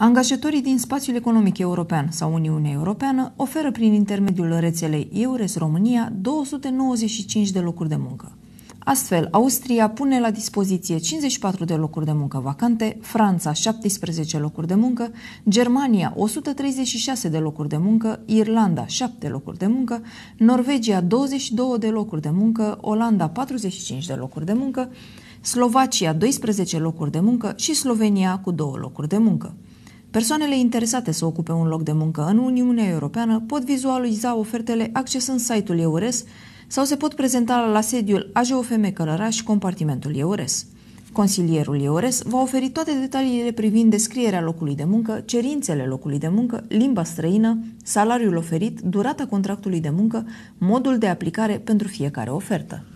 Angajatorii din spațiul economic european sau Uniunea Europeană oferă prin intermediul rețelei EURES România 295 de locuri de muncă. Astfel, Austria pune la dispoziție 54 de locuri de muncă vacante, Franța 17 locuri de muncă, Germania 136 de locuri de muncă, Irlanda 7 locuri de muncă, Norvegia 22 de locuri de muncă, Olanda 45 de locuri de muncă, Slovacia 12 locuri de muncă și Slovenia cu 2 locuri de muncă. Persoanele interesate să ocupe un loc de muncă în Uniunea Europeană pot vizualiza ofertele accesând site-ul EURES sau se pot prezenta la sediul AGOFM Călăraș, compartimentul EURES. Consilierul EURES va oferi toate detaliile privind descrierea locului de muncă, cerințele locului de muncă, limba străină, salariul oferit, durata contractului de muncă, modul de aplicare pentru fiecare ofertă.